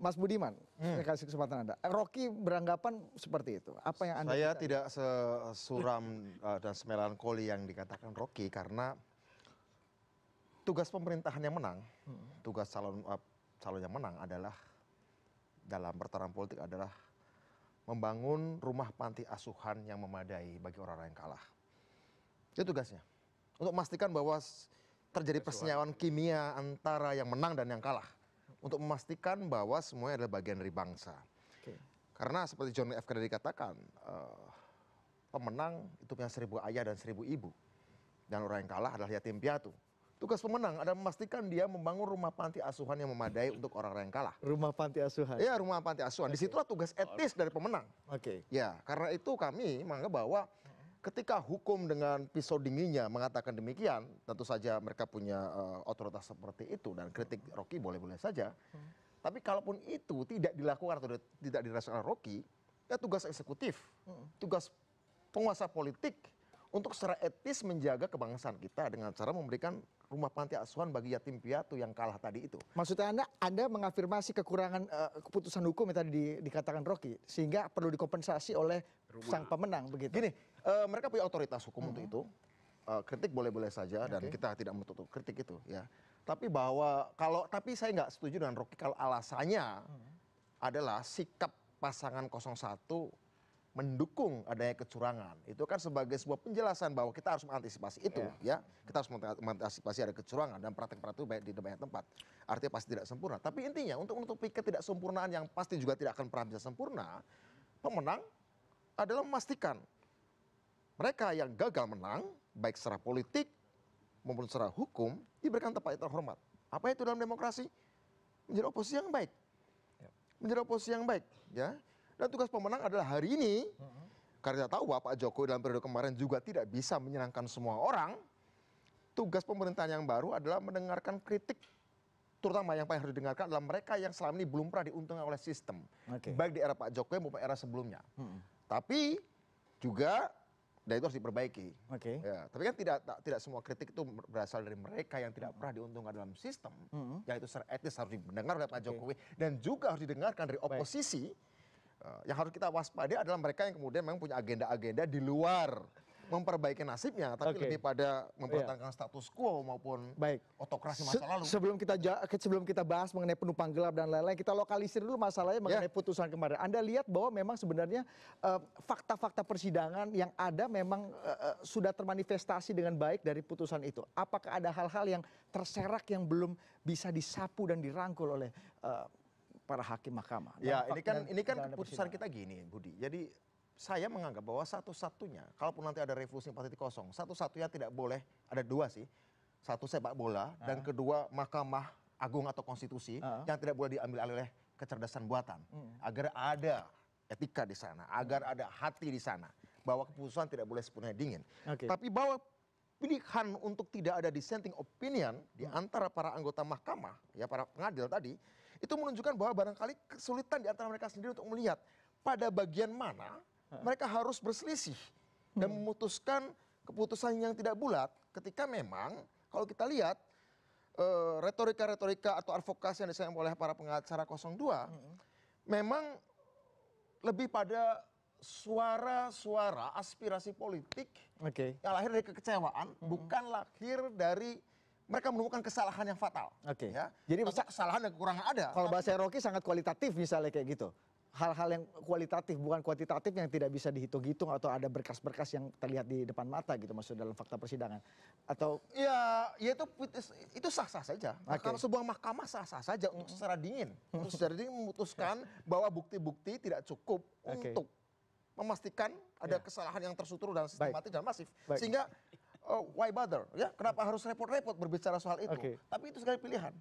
mas budiman hmm. saya kasih kesempatan anda rocky beranggapan seperti itu apa yang anda saya tidak sesuram eh, dan semelankoli yang dikatakan rocky karena tugas pemerintahan yang menang hmm. tugas eh, calon yang menang adalah dalam pertarungan politik adalah membangun rumah panti asuhan yang memadai bagi orang orang yang kalah itu tugasnya untuk memastikan bahwa terjadi persenyawan kimia antara yang menang dan yang kalah untuk memastikan bahwa semuanya adalah bagian dari bangsa. Okay. Karena seperti John F. Kennedy katakan, uh, pemenang itu punya seribu ayah dan seribu ibu. Dan orang yang kalah adalah yatim piatu. Tugas pemenang adalah memastikan dia membangun rumah panti asuhan yang memadai untuk orang-orang yang kalah. Rumah panti asuhan? Ya, rumah panti asuhan. Okay. Disitulah tugas etis dari pemenang. Oke. Okay. Ya, karena itu kami menganggap bahwa ketika hukum dengan pisau dinginnya mengatakan demikian tentu saja mereka punya eh, otoritas seperti itu dan kritik rocky boleh boleh saja hmm. tapi kalaupun itu tidak dilakukan atau tidak dirasakan rocky ya tugas eksekutif hmm. tugas penguasa politik untuk secara etis menjaga kebangsaan kita dengan cara memberikan rumah panti asuhan bagi yatim piatu yang kalah tadi itu. Maksudnya Anda Anda mengafirmasi kekurangan uh, keputusan hukum yang tadi di, dikatakan Rocky sehingga perlu dikompensasi oleh rumah. sang pemenang begitu. Gini, Eh, mereka punya otoritas hukum untuk itu eh, kritik boleh-boleh saja dan kita tidak menutup kritik itu ya tapi bahwa kalau tapi saya nggak setuju dengan Rocky kalau alasannya adalah sikap pasangan 01 mendukung adanya kecurangan. Itu kan sebagai sebuah penjelasan bahwa kita harus mengantisipasi itu yeah. ya. Kita harus mengantisipasi ada kecurangan dan praktek-praktek baik di banyak tempat. Artinya pasti tidak sempurna. Tapi intinya untuk tidak ketidaksempurnaan yang pasti juga tidak akan pernah bisa sempurna, pemenang adalah memastikan mereka yang gagal menang baik secara politik maupun secara hukum diberikan tempat yang terhormat apa itu dalam demokrasi menjadi oposisi yang baik ya. menjadi oposisi yang baik ya dan tugas pemenang adalah hari ini mm-hmm. karena kita tahu bahwa Pak Jokowi dalam periode kemarin juga tidak bisa menyenangkan semua orang tugas pemerintahan yang baru adalah mendengarkan kritik terutama yang paling harus didengarkan adalah mereka yang selama ini belum pernah diuntungkan oleh sistem, okay. baik di era Pak Jokowi maupun era sebelumnya. Hmm. Tapi juga dan itu harus diperbaiki. Oke. Okay. Ya, tapi kan tidak tidak semua kritik itu berasal dari mereka yang tidak pernah diuntungkan dalam sistem, mm -hmm. yaitu secara etis harus didengar oleh Pak okay. Jokowi dan juga harus didengarkan dari oposisi. Baik. Uh, eh, yang harus kita waspadai adalah mereka yang kemudian memang punya agenda-agenda di luar memperbaiki nasibnya tapi lebih pada mempertahankan iya. status quo maupun otokrasi masa lalu sebelum kita sebelum kita bahas mengenai penumpang gelap dan lain lain kita lokalisir dulu masalahnya ya. mengenai putusan kemarin anda lihat bahwa memang sebenarnya eh, fakta fakta persidangan yang ada memang eh, eh, sudah termanifestasi dengan baik dari putusan itu apakah ada hal-hal yang terserak yang belum bisa disapu dan dirangkul oleh para hakim mahkamah ya ini kan ini kan putusan kita gini Budi jadi saya menganggap bahwa satu-satunya, kalaupun nanti ada revolusi empat titik kosong, satu-satunya tidak boleh ada dua sih, satu sepak bola uh. dan ah. kedua Mahkamah Agung atau Konstitusi uh. yang tidak boleh diambil alih oleh kecerdasan buatan, hmm. agar ada etika di sana, agar ada hati di sana, bahwa keputusan tidak boleh sepenuhnya dingin. Okay. Tapi bahwa pilihan untuk tidak ada dissenting opinion di hmm. antara para anggota mahkamah, ya para pengadil tadi, itu menunjukkan bahwa barangkali kesulitan di antara mereka sendiri untuk melihat pada bagian mana mereka harus berselisih dan hmm. memutuskan keputusan yang tidak bulat ketika memang kalau kita lihat eh, retorika retorika atau advokasi yang disampaikan oleh para pengacara dua hmm. memang lebih pada suara-suara aspirasi politik okay. yang lahir dari kekecewaan -hmm. bukan lahir dari mereka menemukan kesalahan yang fatal. Oke. Okay. Ya. Jadi masa kesalahan dan kekurangan ada. Kalau bahasa Rocky sangat kualitatif misalnya kayak gitu hal hal yang kualitatif bukan kuantitatif yang tidak bisa dihitung hitung atau ada berkas berkas yang terlihat di depan mata gitu maksud dalam fakta persidangan atau ya ya itu itu sah sah saja okay. Nah, kalau sebuah mahkamah sah sah saja untuk secara dingin untuk secara dingin memutuskan iya. bahwa bukti bukti tidak cukup okay. untuk memastikan ada yeah. kesalahan yang tersutur dan sistematis dan masif Baik. sehingga uh, why bother ya kenapa harus repot-repot berbicara soal itu okay. tapi itu sekali pilihan